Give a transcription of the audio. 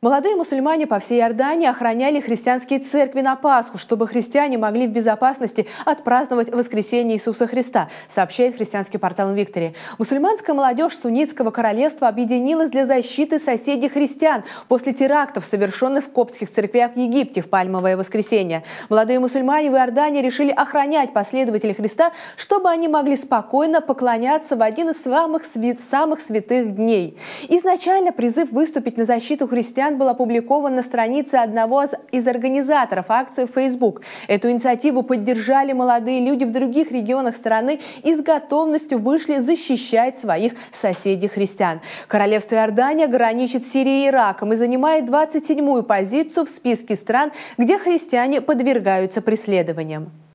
Молодые мусульмане по всей Иордании охраняли христианские церкви на Пасху, чтобы христиане могли в безопасности отпраздновать воскресение Иисуса Христа, сообщает христианский портал Виктори. Мусульманская молодежь Суннитского королевства объединилась для защиты соседей христиан после терактов, совершенных в коптских церквях Египте в Пальмовое воскресенье. Молодые мусульмане в Иордании решили охранять последователей Христа, чтобы они могли спокойно поклоняться в один из самых, свят... самых святых дней. Изначально призыв выступить на защиту христиан вариант был опубликован на странице одного из организаторов акции Facebook. Эту инициативу поддержали молодые люди в других регионах страны и с готовностью вышли защищать своих соседей-христиан. Королевство Иордания граничит с Сирией и Ираком и занимает 27-ю позицию в списке стран, где христиане подвергаются преследованиям.